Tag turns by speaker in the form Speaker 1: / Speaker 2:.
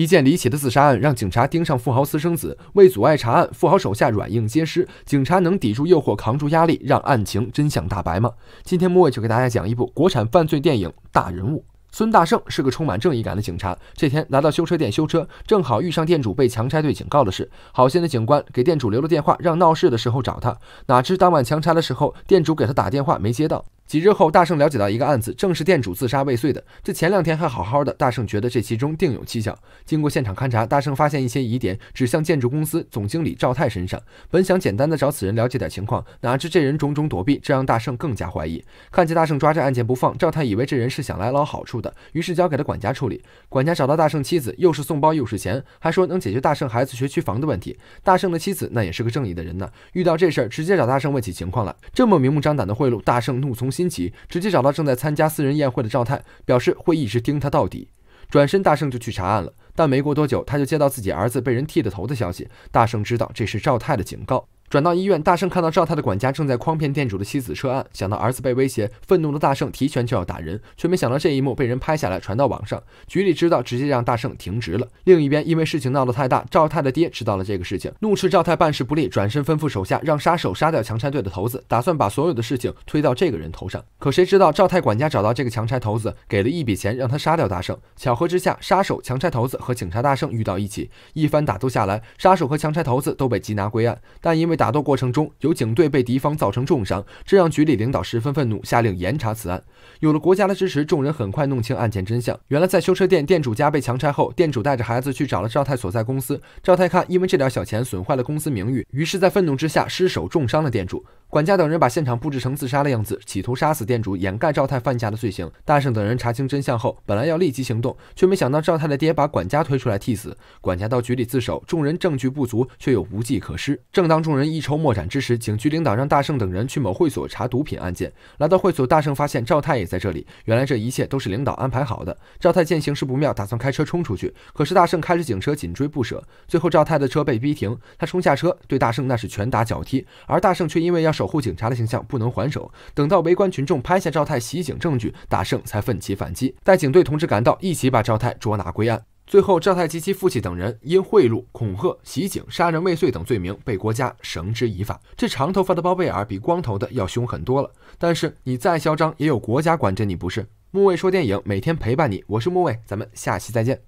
Speaker 1: 一件离奇的自杀案让警察盯上富豪私生子，为阻碍查案，富豪手下软硬兼施。警察能抵住诱惑，扛住压力，让案情真相大白吗？今天莫伟就给大家讲一部国产犯罪电影《大人物》。孙大圣是个充满正义感的警察，这天来到修车店修车，正好遇上店主被强拆队警告的事。好心的警官给店主留了电话，让闹事的时候找他。哪知当晚强拆的时候，店主给他打电话没接到。几日后，大圣了解到一个案子，正是店主自杀未遂的。这前两天还好好的，大圣觉得这其中定有蹊跷。经过现场勘查，大圣发现一些疑点，指向建筑公司总经理赵泰身上。本想简单的找此人了解点情况，哪知这人种种躲避，这让大圣更加怀疑。看见大圣抓着案件不放，赵泰以为这人是想来捞好处的，于是交给了管家处理。管家找到大圣妻子，又是送包又是钱，还说能解决大圣孩子学区房的问题。大圣的妻子那也是个正义的人呢，遇到这事儿直接找大圣问起情况来。这么明目张胆的贿赂，大圣怒从心。心急，直接找到正在参加私人宴会的赵泰，表示会一直盯他到底。转身，大圣就去查案了。但没过多久，他就接到自己儿子被人剃了头的消息。大圣知道这是赵泰的警告。转到医院，大圣看到赵太的管家正在诓骗店主的妻子撤案，想到儿子被威胁，愤怒的大圣提拳就要打人，却没想到这一幕被人拍下来传到网上，局里知道直接让大圣停职了。另一边，因为事情闹得太大，赵太的爹知道了这个事情，怒斥赵太办事不力，转身吩咐手下让杀手杀掉强拆队的头子，打算把所有的事情推到这个人头上。可谁知道赵太管家找到这个强拆头子，给了一笔钱让他杀掉大圣。巧合之下，杀手强拆头子和警察大圣遇到一起，一番打斗下来，杀手和强拆头子都被缉拿归案，但因为。打斗过程中，有警队被敌方造成重伤，这让局里领导十分愤怒，下令严查此案。有了国家的支持，众人很快弄清案件真相。原来，在修车店店主家被强拆后，店主带着孩子去找了赵太所在公司。赵太看因为这点小钱损坏了公司名誉，于是，在愤怒之下失手重伤了店主。管家等人把现场布置成自杀的样子，企图杀死店主，掩盖赵太犯下的罪行。大圣等人查清真相后，本来要立即行动，却没想到赵太的爹把管家推出来替死。管家到局里自首，众人证据不足，却又无计可施。正当众人一筹莫展之时，警局领导让大圣等人去某会所查毒品案件。来到会所，大圣发现赵太也在这里。原来这一切都是领导安排好的。赵太见形势不妙，打算开车冲出去，可是大圣开着警车紧追不舍。最后赵太的车被逼停，他冲下车对大圣那是拳打脚踢，而大圣却因为要。守护警察的形象不能还手，等到围观群众拍下赵太袭警证据，大圣才奋起反击，带警队同志赶到，一起把赵太捉拿归案。最后，赵太及其父亲等人因贿赂、恐吓、袭警、杀人未遂等罪名被国家绳之以法。这长头发的包贝尔比光头的要凶狠多了，但是你再嚣张，也有国家管着你，不是？木卫说电影每天陪伴你，我是木卫，咱们下期再见。